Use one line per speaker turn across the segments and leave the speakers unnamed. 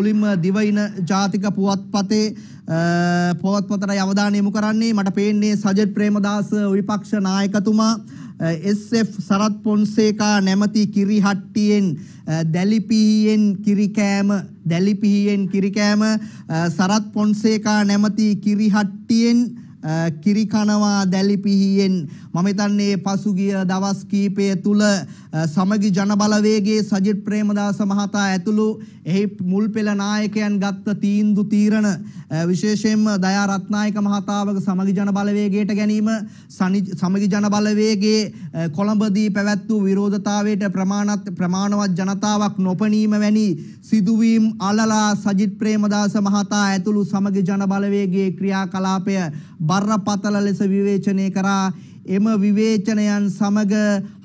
මුලින්ම දිවයින ජාතික පුවත්පතේ පුවත්පතට අවධානය යොමු කරන්නේ මට පේන්නේ සජත් ප්‍රේමදාස විපක්ෂ නායකතුමා SF සරත් පොන්සේකා නැමැති කිරිහට්ටියෙන් දැලිපිහියෙන් කිරිකෑම දැලිපිහියෙන් කිරිකෑම සරත් පොන්සේකා නැමැති කිරිහට්ටියෙන් කිරි කනවා දැලි පිහියෙන් මම හිතන්නේ පසුගිය දවස් කීපය තුල සමගි ජනබලවේගයේ සජිත් ප්‍රේමදාස මහතා ඇතුළු එහි මුල් පෙළ නායකයන් ගත්ත තීන්දුව තීරණ විශේෂයෙන්ම දයා රත්නායක මහතාවගේ සමගි ජනබලවේගයට ගැනීම සමගි ජනබලවේගයේ කොළඹදී පැවැත් වූ විරෝධතාවයට ප්‍රමාණවත් ප්‍රමාණවත් ජනතාවක් නොපනීම වැනි සිදුවීම් අලලා සජිත් ප්‍රේමදාස මහතා ඇතුළු සමගි ජනබලවේගයේ ක්‍රියාකලාපය බරපතල ලෙස විවේචනය කරා එම විවේචනයන් සමග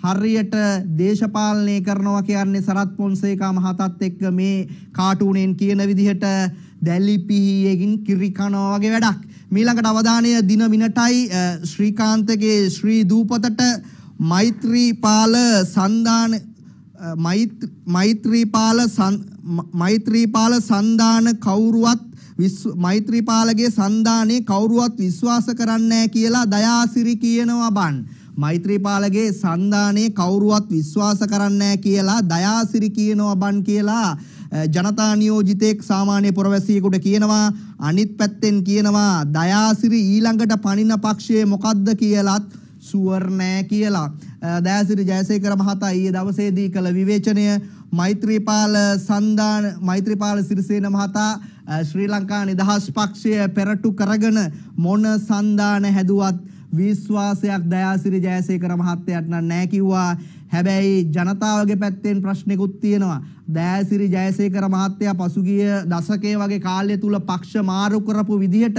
හරියට දේශපාලනය කරනවා කියන්නේ සරත් පොන්සේකා මහතාත් එක්ක මේ කාටුනෙන් කියන විදිහට දැලි පිහියකින් කිරි කනවා වගේ වැඩක්. මීළඟට අවධානය දින මිනටයි ශ්‍රීකාන්තගේ ශ්‍රී දූපතට මෛත්‍රීපාල සන්දාන මෛත්‍රීපාල මෛත්‍රීපාල සන්දාන කවුරුවත් මෛත්‍රීපාලගේ සන්ධානයේ කවුරුවත් විශ්වාස කරන්නේ කියලා දයාසිරි කියනවා බන්. මෛත්‍රීපාලගේ සන්ධානයේ කවුරුවත් විශ්වාස කරන්නේ කියලා දයාසිරි කියනවා බන් කියලා ජනතා නියෝජිතෙක් සාමාන්‍ය පුරවැසියෙකුට කියනවා අනිත් පැත්තෙන් කියනවා දයාසිරි ඊළඟට පණින පක්ෂයේ මොකද්ද කියලත් සුවර් නෑ කියලා. දයාසිරි ජයසේකර මහතා ඊයේ දවසේදී කළ විවේචනය මෛත්‍රීපාල සන්දාන මෛත්‍රීපාල සිරිසේන මහතා ශ්‍රී ලංකා නිදහස් පක්ෂය පෙරටු කරගෙන මොන සන්දාන හැදුවත් විශ්වාසයක් දයාසිරි ජයසේකර මහත්තයාට නැහැ කිව්වා. හැබැයි ජනතාවගේ පැත්තෙන් ප්‍රශ්නෙකුත් තියෙනවා. දයාසිරි ජයසේකර මහත්තයා පසුගිය දශකයේ වගේ කාලය තුල පක්ෂ මාරු කරපු විදිහට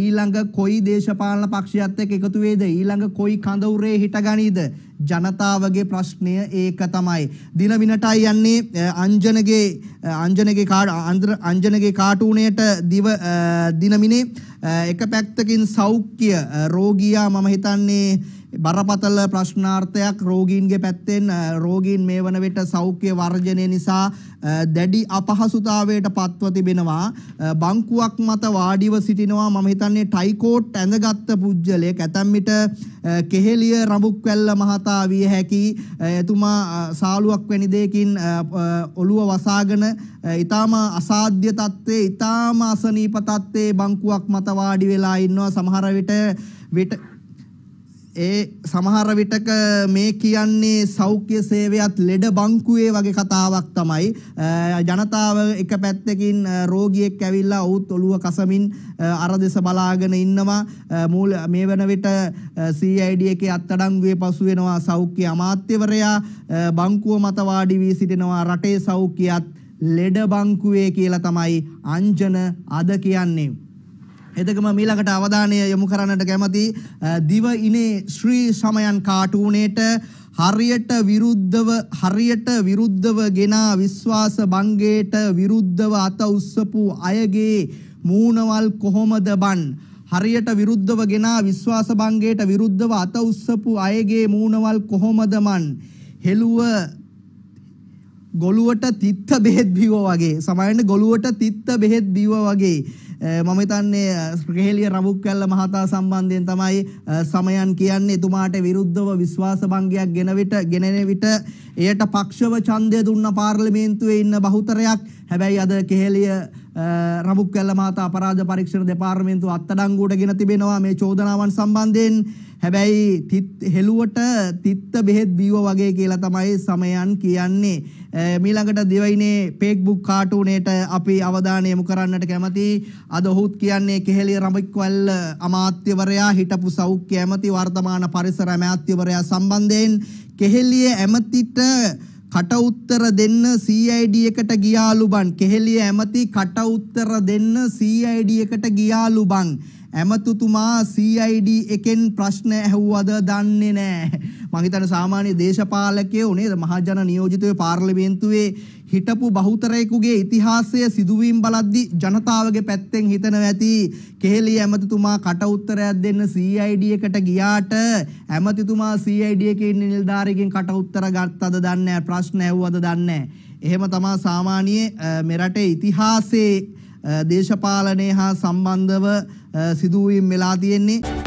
ඊළඟ කොයි දේශපාලන පක්ෂයත් එක්ක එකතු වේද? ඊළඟ කොයි කඳවුරේ හිටගනීද? ජනතාවගේ ප්‍රශ්නය ඒක තමයි. දිනවිනටයි යන්නේ අංජනගේ අංජනගේ අංජනගේ කාටූනයට දිව දිනමිනේ එක පැත්තකින් සෞඛ්‍ය රෝගියා මම හිතන්නේ බරපතල ප්‍රශ්නාර්ථයක් රෝගීන්ගේ පැත්තෙන් රෝගීන් මේ වන විට සෞඛ්‍ය වර්ජනය නිසා දැඩි අපහසුතාවයට පත්ව තිබෙනවා බංකුවක් මත වාඩිව සිටිනවා මම හිතන්නේ ටයිකෝට් ඇඳගත් පුජ්‍යලයක් ඇතැම් විට කෙහෙලිය රඹුක්වැල්ල මහතා විය හැකි එතුමා සාලුවක් වැනි දෙයකින් ඔළුව වසාගෙන ඊටාම අසාධ්‍ය තත්ත්වේ ඊටාම අසනීප තත්ත්වේ බංකුවක් මත වාඩි වෙලා ඉන්නවා සමහර විට ඒ සමහර විටක මේ කියන්නේ සෞඛ්‍ය සේවයත් ලෙඩ බංකුවේ වගේ කතාවක් තමයි. ජනතාව එක පැත්තකින් රෝගියෙක් ඇවිල්ලා ඔහුත් ඔළුව කසමින් අර දෙස බලාගෙන ඉන්නවා. මූල මේ වන විට CID එකේ අත්අඩංගුවේ පසු වෙනවා සෞඛ්‍ය අමාත්‍යවරයා බංකුව මත වාඩි වී සිටිනවා රටේ සෞඛ්‍යයත් ලෙඩ බංකුවේ කියලා තමයි අංජන අද කියන්නේ. එතකම මීළඟට අවධානය යොමු කරන්නට කැමති දිව ඉනේ ශ්‍රී සමයන් කාටුනේට හරියට විරුද්ධව හරියට විරුද්ධව ගෙනා විශ්වාස බංගේට විරුද්ධව අත උස්සපු අයගේ මූණවල් කොහොමද බන් හරියට විරුද්ධව ගෙනා විශ්වාස බංගේට විරුද්ධව අත උස්සපු අයගේ මූණවල් කොහොමද මන් හෙළුව ගොළුවට තිත්ත බෙහෙත් බිව වගේ සමහරවිට ගොළුවට තිත්ත බෙහෙත් බිව වගේ Eh, මම හිතන්නේ ප්‍රහෙලිය eh, රවුක් කැල්ල මහතා සම්බන්ධයෙන් තමයි eh, සමයන් කියන්නේ එතුමාට විරුද්ධව විශ්වාස භංගයක් ගෙන විට ගෙනෙන විට එයට පක්ෂව ඡන්දය දුන්න පාර්ලිමේන්තුවේ ඉන්න බහුතරයක් හැබැයි අද කෙහෙලිය රවුක් කැල්ල මහතා අපරාධ පරීක්ෂණ දෙපාර්තමේන්තුව අත්අඩංගුවට ගෙන තිබෙනවා මේ චෝදනාවන් සම්බන්ධයෙන් හැබැයි තිත් හෙළුවට තිත්ත බෙහෙත් දීව වගේ කියලා තමයි සමයන් කියන්නේ මීළඟට දෙවයිනේ පේක්බුක් කාටුනේට අපි අවධානය යොමු කරන්නට කැමති අද ඔහුත් කියන්නේ කෙහෙලිය රඹික්වැල්ල අමාත්‍යවරයා හිටපු සෞඛ්‍ය ඇමති වර්තමාන පරිසර අමාත්‍යවරයා සම්බන්ධයෙන් කෙහෙලිය ඇමතිට කට උත්තර දෙන්න CID එකට ගියාලු බං කෙහෙලිය ඇමති කට උත්තර දෙන්න CID එකට ගියාලු බං ඇමතුතුමා CID එකෙන් ප්‍රශ්න ඇහුවද දන්නේ නැහැ. මම හිතන්නේ සාමාන්‍ය දේශපාලකයෝ නේද මහජන නියෝජිතයෝ පාර්ලිමේන්තුවේ හිටපු බහුතරයෙකුගේ ඉතිහාසය සිදුවීම් බලද්දි ජනතාවගේ පැත්තෙන් හිතනවා ඇති කෙහෙලි ඇමතිතුමා කට උත්තරයක් දෙන්න CID එකට ගියාට ඇමතිතුමා CID එකේ ඉන්න නිලධාරියකින් කට උත්තර ගත්තද දන්නේ නැහැ ප්‍රශ්න ඇහුවද දන්නේ නැහැ. එහෙම තමයි සාමාන්‍ය මෙරටේ ඉතිහාසයේ දේශපාලනය හා සම්බන්ධව සිදුවීම් වෙලා තියෙන්නේ.